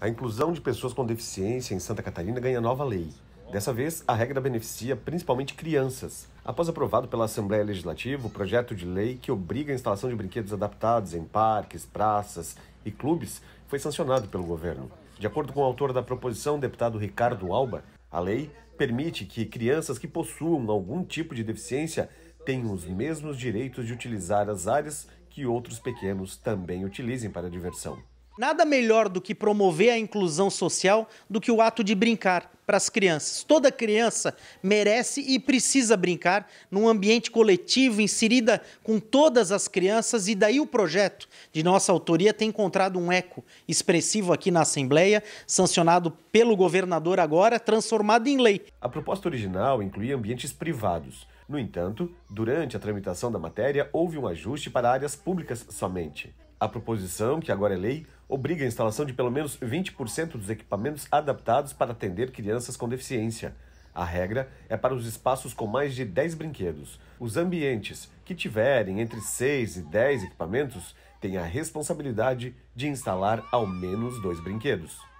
A inclusão de pessoas com deficiência em Santa Catarina ganha nova lei. Dessa vez, a regra beneficia principalmente crianças. Após aprovado pela Assembleia Legislativa o projeto de lei que obriga a instalação de brinquedos adaptados em parques, praças e clubes foi sancionado pelo governo. De acordo com o autor da proposição, deputado Ricardo Alba, a lei permite que crianças que possuam algum tipo de deficiência tenham os mesmos direitos de utilizar as áreas que outros pequenos também utilizem para diversão. Nada melhor do que promover a inclusão social do que o ato de brincar para as crianças. Toda criança merece e precisa brincar num ambiente coletivo, inserida com todas as crianças, e daí o projeto de nossa autoria tem encontrado um eco expressivo aqui na Assembleia, sancionado pelo governador agora, transformado em lei. A proposta original incluía ambientes privados. No entanto, durante a tramitação da matéria, houve um ajuste para áreas públicas somente. A proposição, que agora é lei, obriga a instalação de pelo menos 20% dos equipamentos adaptados para atender crianças com deficiência. A regra é para os espaços com mais de 10 brinquedos. Os ambientes que tiverem entre 6 e 10 equipamentos têm a responsabilidade de instalar ao menos dois brinquedos.